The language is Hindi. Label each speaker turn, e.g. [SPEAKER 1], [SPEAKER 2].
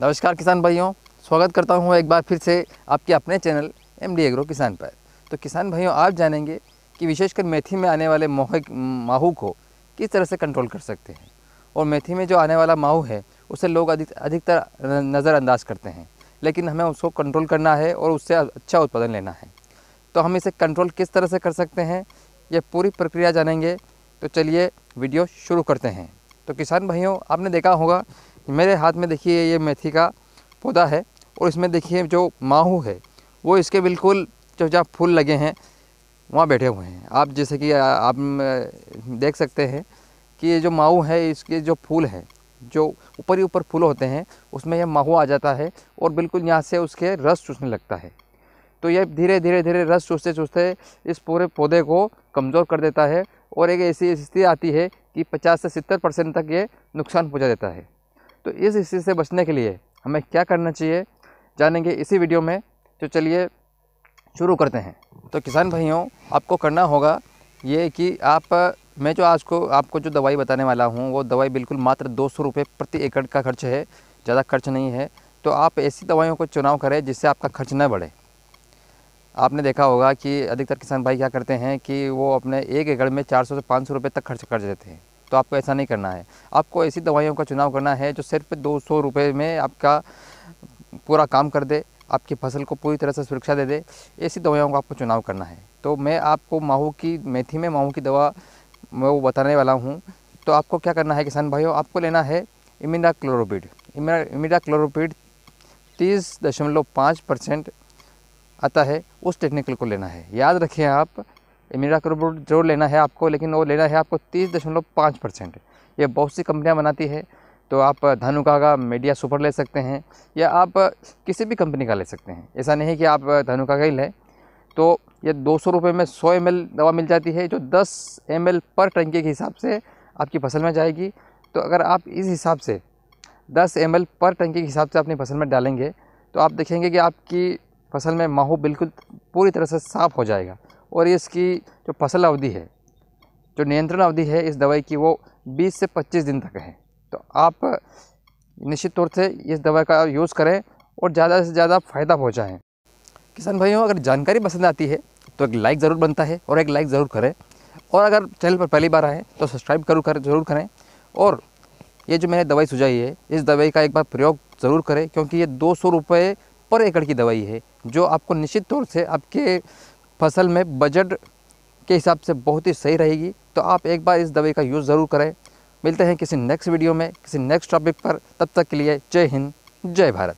[SPEAKER 1] नमस्कार किसान भाइयों स्वागत करता हूँ एक बार फिर से आपके अपने चैनल एम डी एग्रो किसान पर तो किसान भाइयों आप जानेंगे कि विशेषकर मेथी में आने वाले मोह माहू को किस तरह से कंट्रोल कर सकते हैं और मेथी में जो आने वाला माहू है उसे लोग अधिक अधिकतर नज़रअंदाज करते हैं लेकिन हमें उसको कंट्रोल करना है और उससे अच्छा उत्पादन लेना है तो हम इसे कंट्रोल किस तरह से कर सकते हैं यह पूरी प्रक्रिया जानेंगे तो चलिए वीडियो शुरू करते हैं तो किसान भाइयों आपने देखा होगा मेरे हाथ में देखिए ये मेथी का पौधा है और इसमें देखिए जो माहू है वो इसके बिल्कुल जो जहाँ फूल लगे हैं वहाँ बैठे हुए हैं आप जैसे कि आप देख सकते हैं कि ये जो माहू है इसके जो फूल हैं जो ऊपर ही ऊपर फूल होते हैं उसमें यह माहू आ जाता है और बिल्कुल यहाँ से उसके रस चूसने लगता है तो यह धीरे धीरे धीरे रस चूसते चूसते इस पूरे पौधे को कमज़ोर कर देता है और एक ऐसी स्थिति आती है कि 50 से 70 परसेंट तक ये नुकसान पहुँचा देता है तो इस हिस्से से बचने के लिए हमें क्या करना चाहिए जानेंगे इसी वीडियो में तो चलिए शुरू करते हैं तो किसान भाइयों आपको करना होगा ये कि आप मैं जो आज को आपको जो दवाई बताने वाला हूँ वो दवाई बिल्कुल मात्र दो सौ रुपये प्रति एकड़ का खर्च है ज़्यादा खर्च नहीं है तो आप ऐसी दवाइयों को चुनाव करें जिससे आपका खर्च न बढ़े आपने देखा होगा कि अधिकतर किसान भाई क्या करते हैं कि वो अपने एक एकड़ में 400 से 500 रुपए तक खर्च कर देते हैं तो आपको ऐसा नहीं करना है आपको ऐसी दवाइयों का चुनाव करना है जो सिर्फ दो सौ रुपये में आपका पूरा काम कर दे आपकी फसल को पूरी तरह से सुरक्षा दे दे ऐसी दवाइयों का आपको चुनाव करना है तो मैं आपको माहू की मेथी में माहू की दवा मैं वो बताने वाला हूँ तो आपको क्या करना है किसान भाइयों आपको लेना है इमिडा क्लोरोपिड इमिडा क्लोरोपिड तीस दशमलव पाँच परसेंट आता है उस टेक्निकल को लेना है याद रखें आप इमीरा बोर्ड जरूर लेना है आपको लेकिन वो लेना है आपको तीस दशमलव पाँच परसेंट ये बहुत सी कंपनियाँ बनाती है तो आप धनुकागा का मीडिया सुपर ले सकते हैं या आप किसी भी कंपनी का ले सकते हैं ऐसा नहीं कि आप धनु का ही लें तो ये दो सौ रुपये में सौ एम दवा मिल जाती है जो दस एम पर टंकी के हिसाब से आपकी फसल में जाएगी तो अगर आप इस हिसाब से दस एम पर टंकी के हिसाब से अपनी फसल में डालेंगे तो आप देखेंगे कि आपकी फसल में माहू बिल्कुल पूरी तरह से साफ़ हो जाएगा और इसकी जो फसल अवधि है जो नियंत्रण अवधि है इस दवाई की वो 20 से 25 दिन तक है तो आप निश्चित तौर से इस दवाई का यूज़ करें और ज़्यादा से ज़्यादा फ़ायदा पहुँचाएँ किसान भाइयों अगर जानकारी पसंद आती है तो एक लाइक ज़रूर बनता है और एक लाइक ज़रूर करें और अगर चैनल पर पहली बार आए तो सब्सक्राइब करूँ कर जरूर करें और ये जो मैंने दवाई सुझाई है इस दवाई का एक बार प्रयोग ज़रूर करें क्योंकि ये दो सौ रुपये पर एकड़ की दवाई है जो आपको निश्चित तौर से आपके फसल में बजट के हिसाब से बहुत ही सही रहेगी तो आप एक बार इस दवाई का यूज़ ज़रूर करें मिलते हैं किसी नेक्स्ट वीडियो में किसी नेक्स्ट टॉपिक पर तब तक के लिए जय हिंद जय भारत